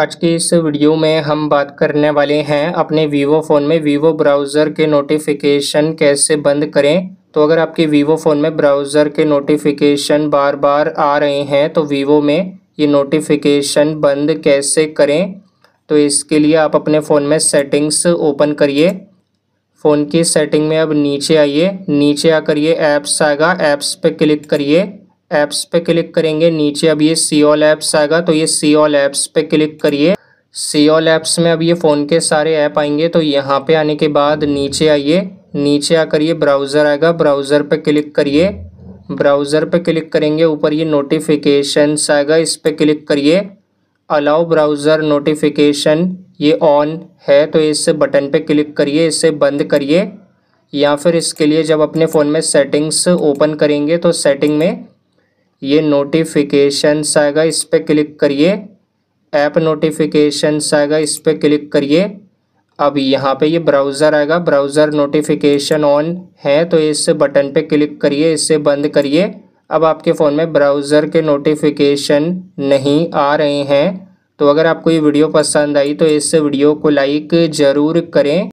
आज के इस वीडियो में हम बात करने वाले हैं अपने वीवो फ़ोन में वीवो ब्राउज़र के नोटिफिकेशन कैसे बंद करें तो अगर आपके वीवो फ़ोन में ब्राउज़र के नोटिफिकेशन बार बार आ रहे हैं तो वीवो में ये नोटिफिकेशन बंद कैसे करें तो इसके लिए आप अपने फ़ोन में सेटिंग्स ओपन करिए फ़ोन की सेटिंग में अब नीचे आइए नीचे आकर ये ऐप्स आएगा ऐप्स पर क्लिक करिए ऐप्स पे क्लिक करेंगे नीचे अब ये सी ऑल ऐप्स आएगा तो ये सी ऑल ऐप्स पे क्लिक करिए सी ऑल ऐप्स में अब ये फ़ोन के सारे ऐप आएंगे तो यहाँ पे आने के बाद नीचे आइए नीचे आकर ये ब्राउज़र आएगा ब्राउज़र पे क्लिक करिए ब्राउज़र पे क्लिक करेंगे ऊपर ये नोटिफिकेशंस आएगा इस पर क्लिक करिए अलाउ ब्राउज़र नोटिफिकेशन ये ऑन है तो इस बटन पे क्लिक करिए इसे बंद करिए या फिर इसके लिए जब अपने फ़ोन में सेटिंग्स ओपन करेंगे तो सेटिंग में ये नोटिफिकेशंस आएगा इस पर क्लिक करिए ऐप नोटिफिकेशंस आएगा इस पर क्लिक करिए अब यहाँ पे ये ब्राउज़र आएगा ब्राउज़र नोटिफिकेशन ऑन है तो इस बटन पे क्लिक करिए इसे बंद करिए अब आपके फ़ोन में ब्राउज़र के नोटिफिकेशन नहीं आ रहे हैं तो अगर आपको ये वीडियो पसंद आई तो इस वीडियो को लाइक ज़रूर करें